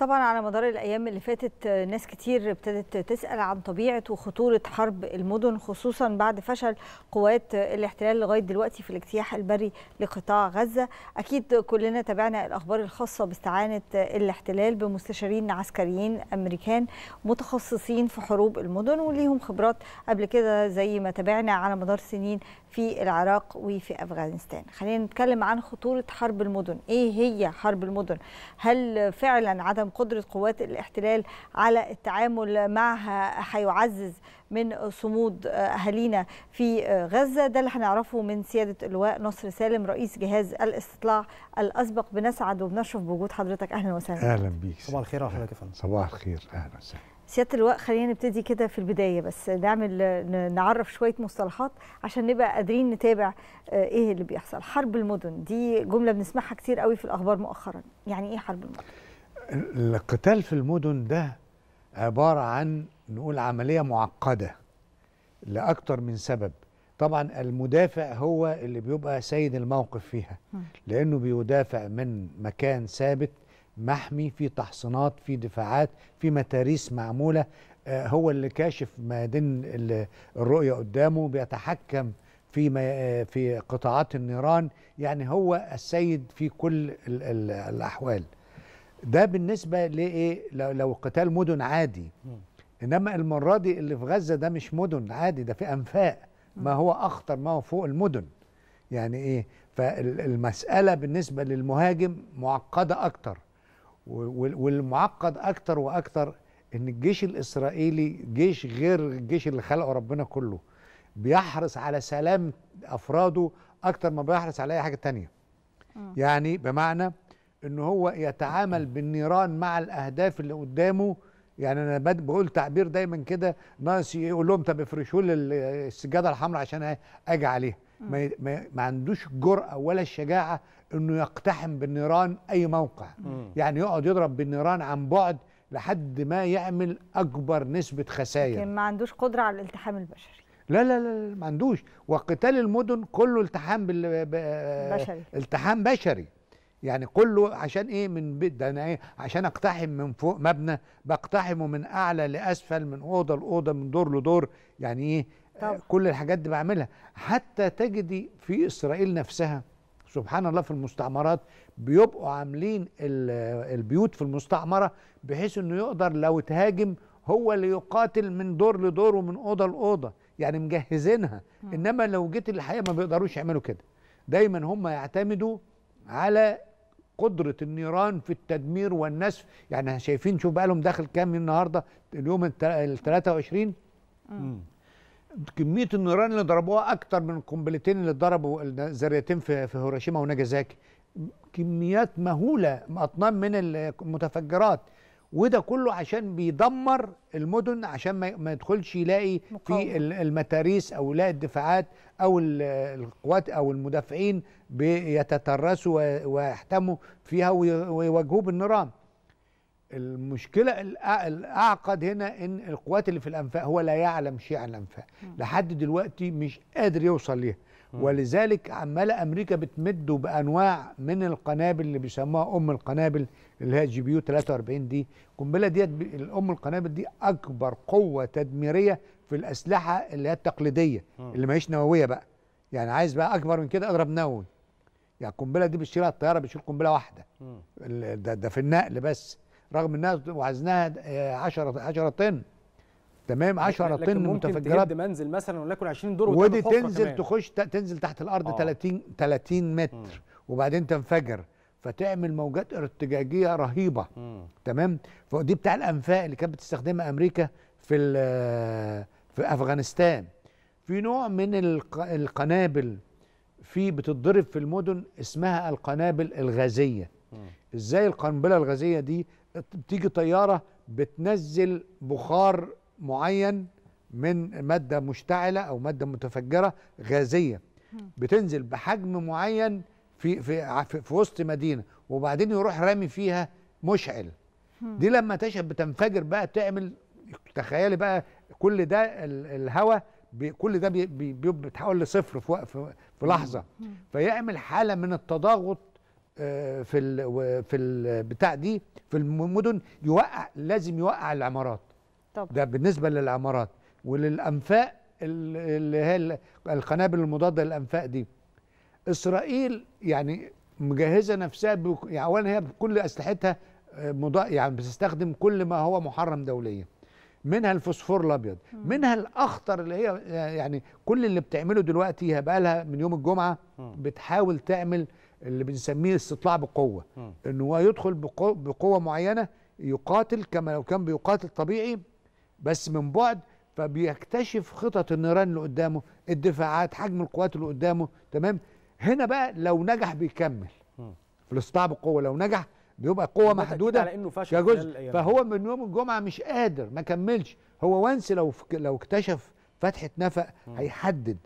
طبعا على مدار الايام اللي فاتت ناس كتير ابتدت تسال عن طبيعه وخطوره حرب المدن خصوصا بعد فشل قوات الاحتلال لغايه دلوقتي في الاجتياح البري لقطاع غزه اكيد كلنا تابعنا الاخبار الخاصه باستعانه الاحتلال بمستشارين عسكريين امريكان متخصصين في حروب المدن وليهم خبرات قبل كده زي ما تابعنا على مدار سنين في العراق وفي افغانستان خلينا نتكلم عن خطوره حرب المدن ايه هي حرب المدن هل فعلا عدم قدرة قوات الاحتلال على التعامل معها هيعزز من صمود أهالينا في غزة ده اللي هنعرفه من سيادة اللواء نصر سالم رئيس جهاز الاستطلاع الأسبق بنسعد وبنشرف بوجود حضرتك أهلا وسهلا أهلا بيك صباح الخير حضرتك يا فندم صباح الخير أهلا وسهلا سياده اللواء خلينا نبتدي كده في البدايه بس نعمل نعرف شويه مصطلحات عشان نبقى قادرين نتابع آه، ايه اللي بيحصل حرب المدن دي جمله بنسمعها كتير قوي في الاخبار مؤخرا يعني ايه حرب المدن القتال في المدن ده عبارة عن نقول عملية معقدة لأكتر من سبب طبعا المدافع هو اللي بيبقى سيد الموقف فيها لأنه بيدافع من مكان ثابت محمي في تحصينات في دفاعات في متاريس معمولة آه، هو اللي كاشف ميادين الرؤية قدامه بيتحكم في آه، في قطاعات النيران يعني هو السيد في كل الأحوال ده بالنسبه لايه لو قتال مدن عادي انما المره دي اللي في غزه ده مش مدن عادي ده في انفاق ما هو اخطر ما هو فوق المدن يعني ايه فالمساله بالنسبه للمهاجم معقده اكتر والمعقد اكتر واكتر ان الجيش الاسرائيلي جيش غير الجيش اللي خلقه ربنا كله بيحرص على سلام افراده اكتر ما بيحرص على اي حاجه تانية يعني بمعنى ان هو يتعامل بالنيران مع الاهداف اللي قدامه يعني انا بقول تعبير دايما كده ناس يقول لهم طب افرشوا لي السجاده الحمراء عشان اجي عليها ما, ما عندوش الجرأه ولا الشجاعه انه يقتحم بالنيران اي موقع م. يعني يقعد يضرب بالنيران عن بعد لحد ما يعمل اكبر نسبه خسائر لكن ما عندوش قدره على الالتحام البشري لا لا لا ما عندوش وقتال المدن كله التحام بشري التحام بشري يعني كله عشان ايه من بيت ده انا ايه عشان اقتحم من فوق مبنى بقتحمه من اعلى لاسفل من اوضه لاوضه من دور لدور يعني ايه طبعا. كل الحاجات دي بعملها حتى تجدي في اسرائيل نفسها سبحان الله في المستعمرات بيبقوا عاملين البيوت في المستعمره بحيث انه يقدر لو تهاجم هو اللي يقاتل من دور لدور ومن اوضه لاوضه يعني مجهزينها انما لو جيت الحقيقه ما بيقدروش يعملوا كده دايما هم يعتمدوا على قدره النيران في التدمير والنسف يعني شايفين شوف بقى لهم داخل كام النهارده اليوم ال 23 كميه النيران اللي ضربوها اكتر من القنبلتين اللي ضربوا الذريتين في في هيروشيما وناجازاكي كميات مهوله اطنان من المتفجرات وده كله عشان بيدمر المدن عشان ما يدخلش يلاقي مقاومة. في المتاريس او يلاقي الدفاعات او القوات او المدافعين بيتترسوا ويحتموا فيها ويواجهوه بالنيران المشكلة الأعقد هنا إن القوات اللي في الأنفاق هو لا يعلم شيء عن الأنفاق لحد دلوقتي مش قادر يوصل ليها ولذلك عماله امريكا بتمده بانواع من القنابل اللي بيسموها ام القنابل اللي هي جي بي يو 43 دي القنبله ديت الأم القنابل دي اكبر قوه تدميريه في الاسلحه اللي هي التقليديه اللي ماهيش نوويه بقى يعني عايز بقى اكبر من كده اضرب نووي يعني القنبله دي بتشيلها الطياره بتشيل قنبله واحده ده, ده في النقل بس رغم انها وزنها 10 آه، 10 طن تمام 10 طن متفجرات ممكن منزل مثلا ولكن 20 دور ودي تنزل كمان. تخش تنزل تحت الارض آه. 30 30 متر م. وبعدين تنفجر فتعمل موجات ارتجاجيه رهيبه م. تمام فدي بتاع الانفاق اللي كانت بتستخدمها امريكا في في افغانستان في نوع من القنابل في بتضرب في المدن اسمها القنابل الغازيه م. ازاي القنبله الغازيه دي بتيجي طياره بتنزل بخار معين من ماده مشتعله او ماده متفجره غازيه بتنزل بحجم معين في في في وسط مدينه وبعدين يروح رامي فيها مشعل دي لما تشهد بتنفجر بقى تعمل تخيلي بقى كل ده الهواء كل ده بيتحول لصفر في في لحظه فيعمل حاله من التضاغط آه، في في البتاع دي في المدن يوقع لازم يوقع العمارات طبعا. ده بالنسبه للعمارات وللانفاق اللي هي القنابل المضاده للانفاق دي اسرائيل يعني مجهزه نفسها بك... يعني اولا هي بكل اسلحتها آه، مضا... يعني بتستخدم كل ما هو محرم دوليا منها الفوسفور الابيض منها الاخطر اللي هي آه، يعني كل اللي بتعمله دلوقتي بقى لها من يوم الجمعه بتحاول تعمل اللي بنسميه استطلاع بقوه انه هو يدخل بقوة معينه يقاتل كما لو كان بيقاتل طبيعي بس من بعد فبيكتشف خطط النيران اللي قدامه الدفاعات حجم القوات اللي قدامه تمام هنا بقى لو نجح بيكمل في الاستطاعه القوه لو نجح بيبقى قوه محدوده على انه فشل كجزء فهو من يوم الجمعه مش قادر ما كملش هو وانس لو لو اكتشف فتحه نفق هيحدد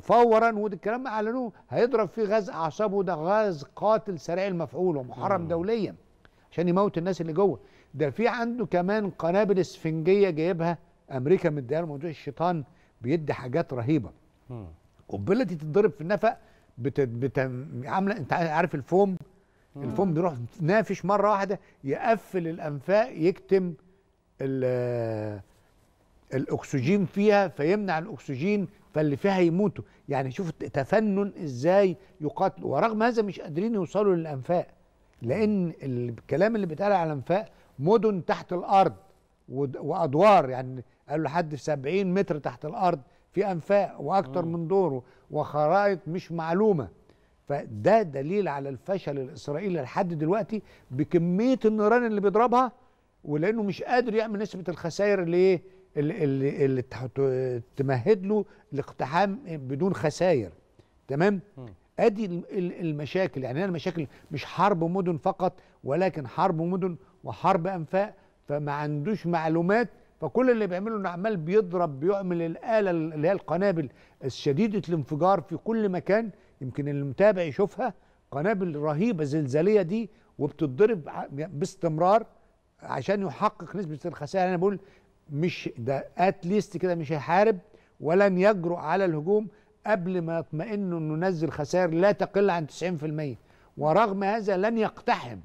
فورا وده الكلام اعلنوه هيضرب فيه غاز اعصابه وده غاز قاتل سريع المفعول ومحرم دوليا عشان يموت الناس اللي جوه ده في عنده كمان قنابل اسفنجيه جايبها امريكا مديها موضوع الشيطان بيدي حاجات رهيبه قنبله دي تتضرب في النفق بت... بت... عامله انت عارف الفوم مم. الفوم بيروح نافش مره واحده يقفل الانفاق يكتم ال... الاكسجين فيها فيمنع الاكسجين فاللي فيها يموتوا يعني شوف تفنن ازاي يقاتلوا ورغم هذا مش قادرين يوصلوا للانفاق لان الكلام اللي بيتقال على الانفاق مدن تحت الارض وادوار يعني قالوا لحد 70 متر تحت الارض في انفاق واكتر من دوره وخرائط مش معلومه فده دليل على الفشل الاسرائيلي لحد دلوقتي بكميه النيران اللي بيضربها ولانه مش قادر يعمل نسبه الخسائر اللي ايه اللي, اللي, اللي تمهد له الاقتحام بدون خسائر تمام ادي المشاكل يعني هنا المشاكل مش حرب مدن فقط ولكن حرب مدن وحرب انفاق فما عندوش معلومات فكل اللي بيعمله انه عمال بيضرب بيعمل الاله اللي هي القنابل الشديده الانفجار في كل مكان يمكن المتابع يشوفها قنابل رهيبه زلزاليه دي وبتضرب باستمرار عشان يحقق نسبه الخسائر انا بقول مش ده اتليست كده مش هيحارب ولن يجرؤ على الهجوم قبل ما يطمئنوا انه نزل خسائر لا تقل عن 90% ورغم هذا لن يقتحم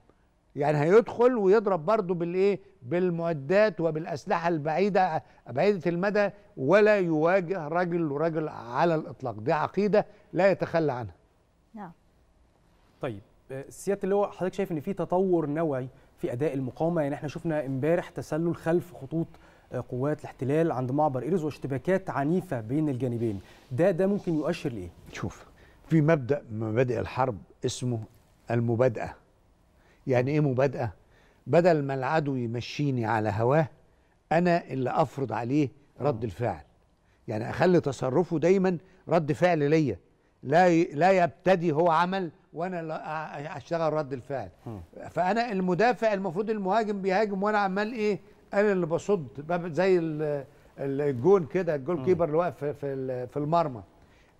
يعني هيدخل ويضرب برضه بالايه بالمعدات وبالاسلحه البعيده بعيده المدى ولا يواجه رجل ورجل على الاطلاق دي عقيده لا يتخلى عنها نعم طيب آه، سياده اللي هو حضرتك شايف ان في تطور نوعي في اداء المقاومه يعني احنا شفنا امبارح تسلل خلف خطوط آه، قوات الاحتلال عند معبر ايرز واشتباكات عنيفه بين الجانبين ده ده ممكن يؤشر لايه شوف في مبدا من مبادئ الحرب اسمه المبادئه يعني ايه مبادئه بدل ما العدو يمشيني على هواه انا اللي افرض عليه رد الفعل يعني اخلي تصرفه دايما رد فعل ليا لا لا يبتدي هو عمل وانا اشتغل رد الفعل فانا المدافع المفروض المهاجم بيهاجم وانا عمال ايه انا اللي بصد زي الجون كده الجول كيبر اللي واقف في في المرمى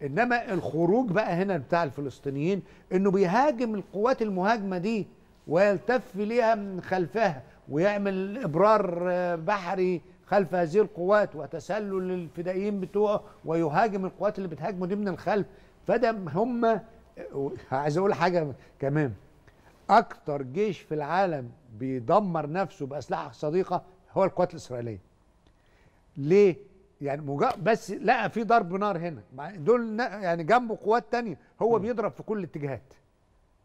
انما الخروج بقى هنا بتاع الفلسطينيين انه بيهاجم القوات المهاجمه دي ويلتف ليها من خلفها ويعمل إبرار آه، بحري خلف هذه القوات وتسلل للفدائيين بتوعه ويهاجم القوات اللي بتهاجمه دي من الخلف فده هم آه، عايز اقول حاجه كمان اكتر جيش في العالم بيدمر نفسه باسلحه صديقه هو القوات الاسرائيليه ليه يعني مجا... بس لقى في ضرب نار هنا دول يعني جنبه قوات تانية هو م. بيضرب في كل الاتجاهات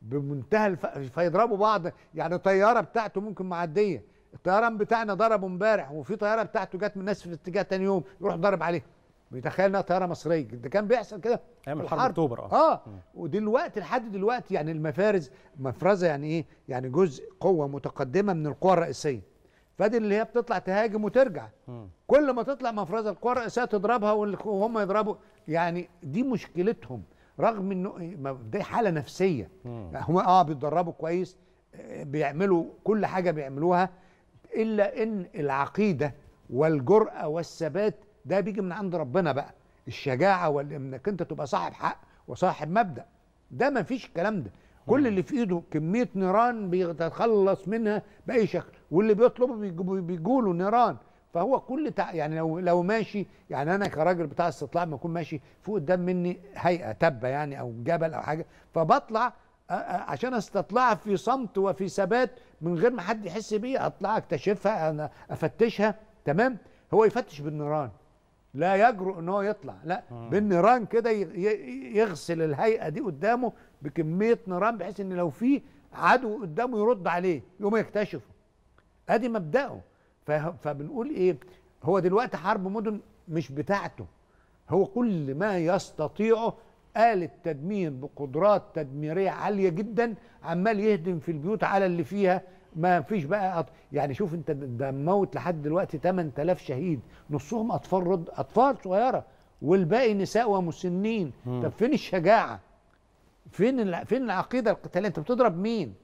بمنتهى الف... فيضربوا بعض يعني الطياره بتاعته ممكن معديه الطيران بتاعنا ضربه امبارح وفي طياره بتاعته جت من ناس في الاتجاه تاني يوم يروح ضرب عليها بيتخيل انها طياره مصريه ده كان بيحصل كده ايام الحرب اكتوبر اه اه ودلوقتي لحد دلوقتي يعني المفارز مفرزه يعني ايه؟ يعني جزء قوه متقدمه من القوى الرئيسيه فدي اللي هي بتطلع تهاجم وترجع م. كل ما تطلع مفرزه القوى الرئيسيه تضربها وهم يضربوا يعني دي مشكلتهم رغم انه دي حاله نفسيه هم اه بيتدربوا كويس آه، بيعملوا كل حاجه بيعملوها الا ان العقيده والجرأه والثبات ده بيجي من عند ربنا بقى الشجاعه وانك انت تبقى صاحب حق وصاحب مبدا ده ما فيش الكلام ده كل اللي في ايده كميه نيران بيتخلص منها باي شكل واللي بيطلبه بيجوا له نيران فهو كل تع... يعني لو لو ماشي يعني انا كراجل بتاع استطلاع ما اكون ماشي فوق قدام مني هيئه تبه يعني او جبل او حاجه فبطلع عشان استطلع في صمت وفي ثبات من غير ما حد يحس بيا اطلع اكتشفها أنا افتشها تمام هو يفتش بالنيران لا يجرؤ ان هو يطلع لا آه. بالنيران كده يغسل الهيئه دي قدامه بكميه نيران بحيث ان لو في عدو قدامه يرد عليه يقوم يكتشفه ادي مبداه فبنقول ايه هو دلوقتي حرب مدن مش بتاعته هو كل ما يستطيعه آلة تدمير بقدرات تدميرية عالية جدا عمال يهدم في البيوت على اللي فيها ما فيش بقى أط... يعني شوف انت ده موت لحد دلوقتي 8000 شهيد نصهم اطفال رد اطفال صغيره والباقي نساء ومسنين مم. طب فين الشجاعه فين ال... فين العقيده القتاليه انت بتضرب مين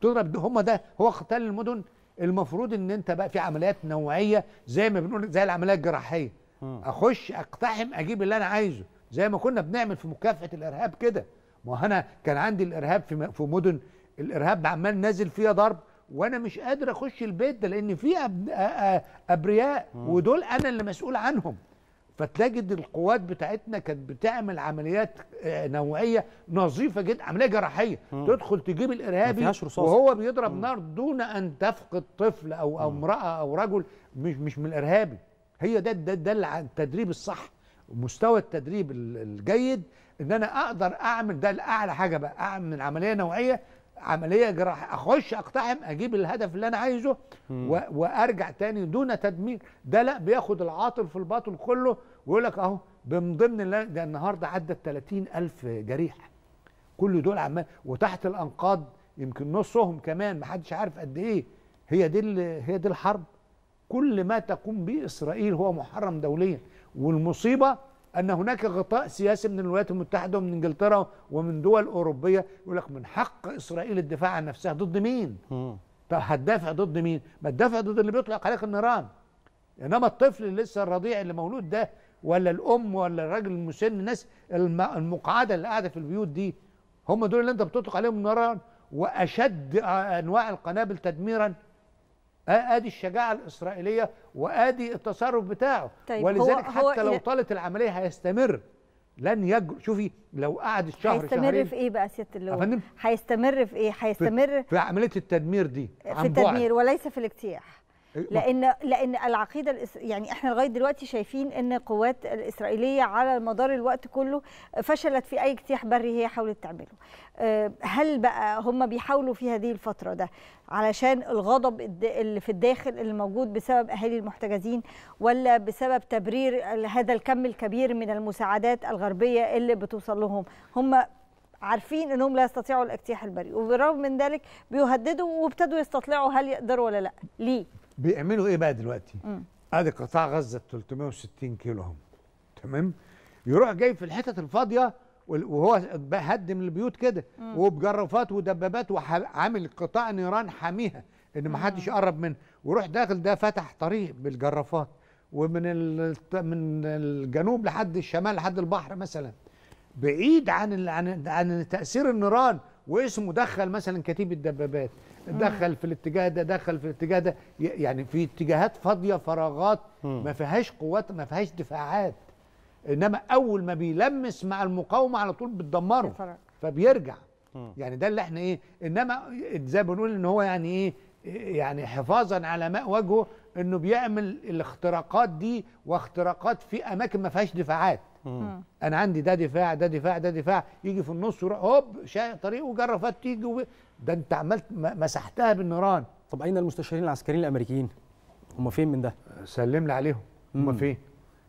بتضرب هم ده هو قتال المدن المفروض ان انت بقى في عمليات نوعيه زي ما بنقول زي العمليه الجراحيه اخش اقتحم اجيب اللي انا عايزه زي ما كنا بنعمل في مكافحه الارهاب كده ما انا كان عندي الارهاب في في مدن الارهاب عمال نازل فيها ضرب وانا مش قادر اخش البيت ده لان في ابرياء ودول انا اللي مسؤول عنهم فتجد القوات بتاعتنا كانت بتعمل عمليات آه، نوعيه نظيفه جدا عمليه جراحيه مم. تدخل تجيب الارهابي وهو بيضرب مم. نار دون ان تفقد طفل او مم. امراه او رجل مش مش من الارهابي هي ده ده ده التدريب الصح مستوى التدريب الجيد ان انا اقدر اعمل ده الاعلى حاجه بقى اعمل عمليه نوعيه عمليه جراحيه اخش اقتحم اجيب الهدف اللي انا عايزه و... وارجع تاني دون تدمير ده لا بياخد العاطل في الباطل كله ويقول لك اهو من ضمن ده النهارده عدت 30000 جريح كل دول عمال وتحت الانقاض يمكن نصهم كمان محدش عارف قد ايه هي دي ال... هي دي الحرب كل ما تقوم به اسرائيل هو محرم دوليا والمصيبه ان هناك غطاء سياسي من الولايات المتحده ومن انجلترا ومن دول اوروبيه يقول لك من حق اسرائيل الدفاع عن نفسها ضد مين؟ طب هتدافع ضد مين؟ ما تدافع ضد اللي بيطلق عليك النيران انما الطفل اللي لسه الرضيع اللي مولود ده ولا الام ولا الراجل المسن الناس المقعده اللي قاعده في البيوت دي هم دول اللي انت بتطلق عليهم النيران واشد انواع القنابل تدميرا ادي الشجاعه الاسرائيليه وادي التصرف بتاعه طيب ولذلك هو حتى هو لو طالت العمليه هيستمر لن يج شوفي لو قعد الشهر هيستمر شهرين في ايه بقى سياده اللواء هيستمر في ايه هيستمر في, في عمليه التدمير دي في التدمير بعد. وليس في الاجتياح إيه، لان لان العقيده يعني احنا لغايه دلوقتي شايفين ان القوات الاسرائيليه على مدار الوقت كله فشلت في اي اجتياح بري هي حاولت تعمله آه، هل بقى هم بيحاولوا في هذه الفتره ده علشان الغضب اللي في الداخل اللي موجود بسبب اهالي المحتجزين ولا بسبب تبرير هذا الكم الكبير من المساعدات الغربيه اللي بتوصل لهم هم عارفين انهم لا يستطيعوا الاجتياح البري وبالرغم من ذلك بيهددوا وابتدوا يستطلعوا هل يقدروا ولا لا ليه بيعملوا ايه بقى دلوقتي؟ ادي قطاع غزه 360 كيلو اهم تمام؟ يروح جاي في الحتت الفاضيه وهو هدم البيوت كده وبجرافات ودبابات وعامل قطاع نيران حاميها ان ما حدش يقرب منه ويروح داخل ده فتح طريق بالجرافات ومن من الجنوب لحد الشمال لحد البحر مثلا بعيد عن عن عن تاثير النيران واسمه دخل مثلا كتيب الدبابات دخل في الاتجاه ده دخل في الاتجاه ده يعني في اتجاهات فاضيه فراغات ما فيهاش قوات ما فيهاش دفاعات انما اول ما بيلمس مع المقاومه على طول بتدمره فبيرجع يعني ده اللي احنا ايه انما زي ما بنقول ان هو يعني ايه يعني حفاظا على ماء وجهه انه بيعمل الاختراقات دي واختراقات في اماكن ما فيهاش دفاعات انا عندي ده دفاع ده دفاع ده دفاع يجي في النص يروح هوب شاي طريقه وجرفات تيجي ده انت عملت مسحتها بالنيران طب اين المستشارين العسكريين الامريكيين هم فين من ده لي عليهم هم فين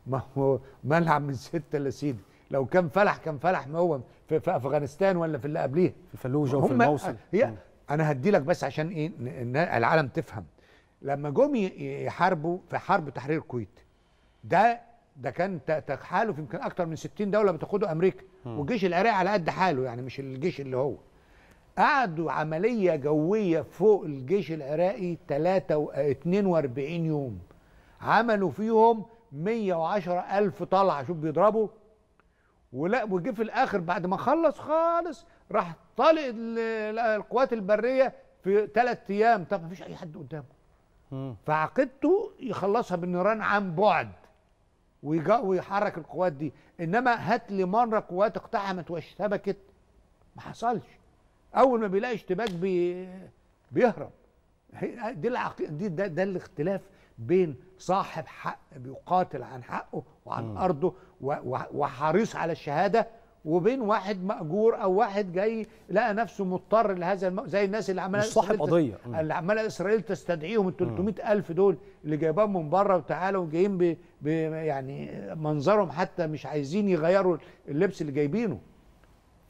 ما هو ملعب من ستة يا سيدي لو كان فلح كان فلح ما هو في, في افغانستان ولا في اللي قبليها في الفلوجه وفي الموصل هي انا هدي لك بس عشان ايه العالم تفهم لما جم يحاربوا في حرب تحرير الكويت ده ده كان تحالف يمكن اكتر من 60 دوله بتاخده امريكا والجيش العراقي على قد حاله يعني مش الجيش اللي هو قعدوا عملية جوية فوق الجيش العراقي 42 يوم عملوا فيهم 110 ألف طلعة شوف بيضربوا ولا وجي في الآخر بعد ما خلص خالص راح طالع القوات البرية في ثلاث أيام طب مفيش أي حد قدامه فعقدته يخلصها بالنيران عن بعد ويحرك القوات دي إنما هات لي مرة قوات اقتحمت واشتبكت ما حصلش اول ما بيلاقي اشتباك بي بيهرب دي العق... دي ده, ده الاختلاف بين صاحب حق بيقاتل عن حقه وعن م. ارضه و... و... وحريص على الشهاده وبين واحد ماجور او واحد جاي لقى نفسه مضطر لهذا الم... زي الناس اللي عماله صاحب قضيه اللي عماله اسرائيل تستدعيهم ال 300 الف دول اللي جايبهم من بره وتعالوا جايين ب... ب... يعني منظرهم حتى مش عايزين يغيروا اللبس اللي جايبينه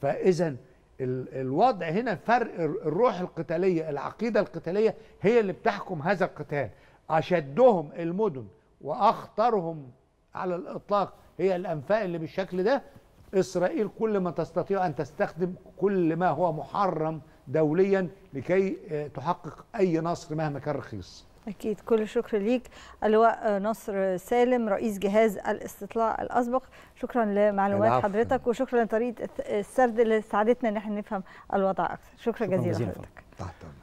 فاذا الوضع هنا فرق الروح القتالية العقيدة القتالية هي اللي بتحكم هذا القتال أشدهم المدن وأخطرهم على الإطلاق هي الأنفاق اللي بالشكل ده إسرائيل كل ما تستطيع أن تستخدم كل ما هو محرم دوليا لكي آه، تحقق أي نصر مهما كان رخيص أكيد كل الشكر ليك اللواء نصر سالم رئيس جهاز الاستطلاع الأسبق شكرا لمعلومات العفو. حضرتك وشكرا لطريقة السرد اللي ساعدتنا إن احنا نفهم الوضع أكثر شكرا, شكرا جزيلا لحضرتك